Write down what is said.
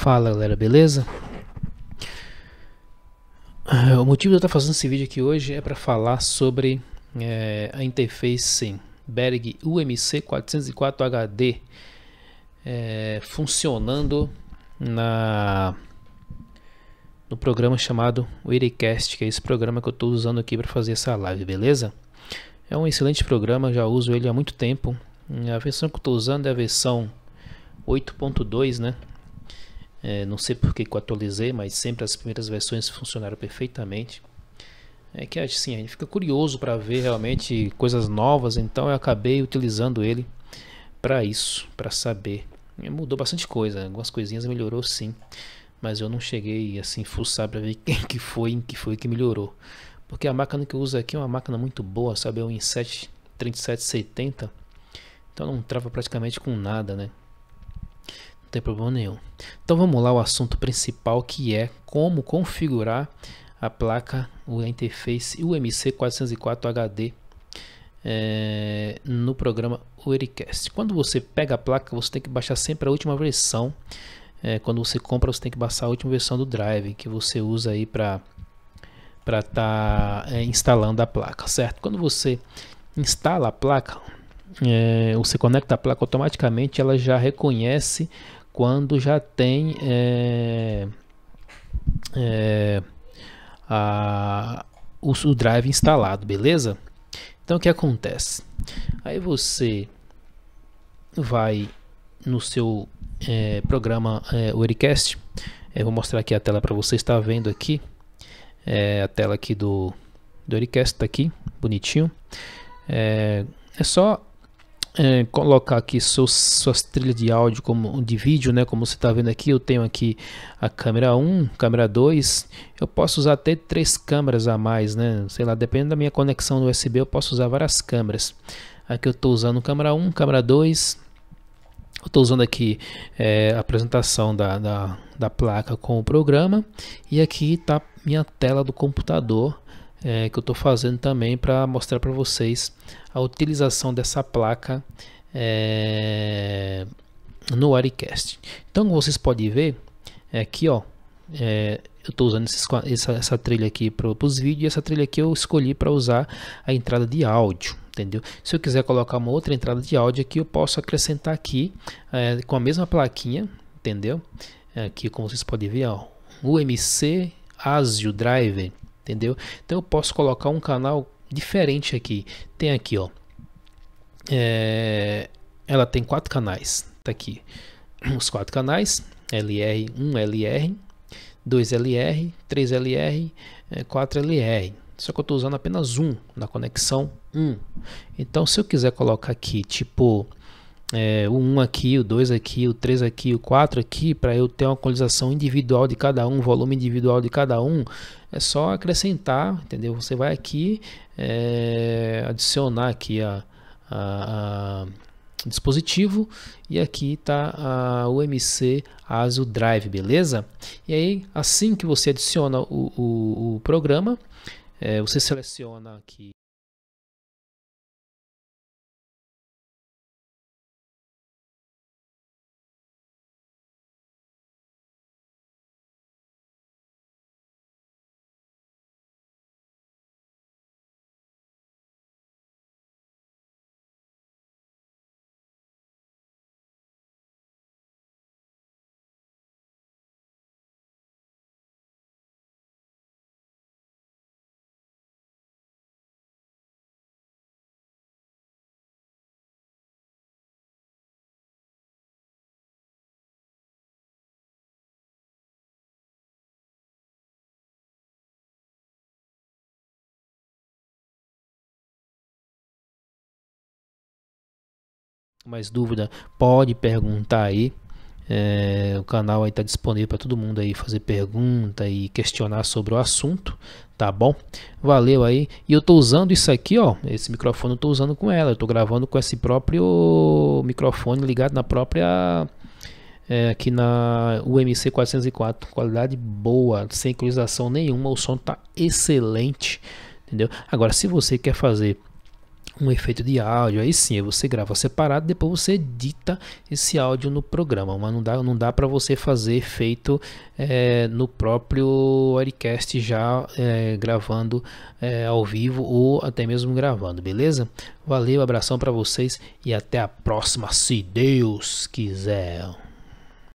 Fala galera, beleza? É, o motivo de eu estar fazendo esse vídeo aqui hoje é para falar sobre é, a interface Berg UMC404HD é, funcionando na, no programa chamado Wirecast, que é esse programa que eu estou usando aqui para fazer essa live, beleza? É um excelente programa, já uso ele há muito tempo. A versão que eu estou usando é a versão 8.2, né? É, não sei por que eu atualizei, mas sempre as primeiras versões funcionaram perfeitamente. É que assim, a gente fica curioso para ver realmente coisas novas, então eu acabei utilizando ele para isso, para saber. É, mudou bastante coisa, algumas coisinhas melhorou sim, mas eu não cheguei assim fuçar para ver quem que foi, que foi que melhorou. Porque a máquina que eu uso aqui é uma máquina muito boa, sabe, é um i7 3770. Então não trava praticamente com nada, né? Não tem problema nenhum. Então vamos lá o assunto principal que é como configurar a placa, o interface UMC404 HD é, no programa Wericast. Quando você pega a placa, você tem que baixar sempre a última versão. É, quando você compra, você tem que baixar a última versão do drive que você usa aí para para estar tá, é, instalando a placa, certo? Quando você instala a placa, é, você conecta a placa automaticamente, ela já reconhece quando já tem é, é, a, o, o drive instalado, beleza? Então o que acontece? Aí você vai no seu é, programa é, Oricast. Eu vou mostrar aqui a tela para você. Está vendo aqui é, a tela aqui do do Oricast tá aqui, bonitinho. É, é só é, colocar aqui suas trilhas de áudio como de vídeo, né? Como você está vendo aqui, eu tenho aqui a câmera 1, câmera 2. Eu posso usar até três câmeras a mais, né? Sei lá, dependendo da minha conexão do USB, eu posso usar várias câmeras. Aqui eu estou usando câmera 1, câmera 2. Eu estou usando aqui é, a apresentação da, da, da placa com o programa. E aqui está minha tela do computador é, que eu estou fazendo também para mostrar para vocês a utilização dessa placa é, no Aricast. Então, como vocês podem ver, é aqui ó, é, eu estou usando esses, essa, essa, trilha aqui para os vídeos e essa trilha aqui eu escolhi para usar a entrada de áudio. Entendeu? Se eu quiser colocar uma outra entrada de áudio aqui, eu posso acrescentar aqui é, com a mesma plaquinha, entendeu? É aqui, como vocês podem ver, ó, UMC ASIO Driver entendeu? Então eu posso colocar um canal diferente aqui. Tem aqui, ó. É, ela tem quatro canais, tá aqui. Os quatro canais, LR, 1LR, 2LR, 3LR, 4LR. Só que eu estou usando apenas um na conexão 1. Então, se eu quiser colocar aqui, tipo, é, o 1 aqui, o 2 aqui, o 3 aqui, o 4 aqui, para eu ter uma atualização individual de cada um, volume individual de cada um, é só acrescentar, entendeu? Você vai aqui, é, adicionar aqui a, a, a dispositivo e aqui está a UMC ASIO Drive, beleza? E aí, assim que você adiciona o, o, o programa, é, você seleciona aqui mais dúvida, pode perguntar aí. É, o canal aí está disponível para todo mundo aí fazer pergunta e questionar sobre o assunto, tá bom? Valeu aí. E eu estou usando isso aqui, ó, esse microfone eu estou usando com ela. Eu estou gravando com esse próprio microfone ligado na própria é, aqui na UMC 404, qualidade boa, sem equalização nenhuma, o som tá excelente, entendeu? Agora, se você quer fazer um efeito de áudio, aí sim, é você grava separado, depois você edita esse áudio no programa, mas não dá, não dá para você fazer efeito é, no próprio Aircast já é, gravando é, ao vivo ou até mesmo gravando, beleza? Valeu, abração para vocês e até a próxima, se Deus quiser.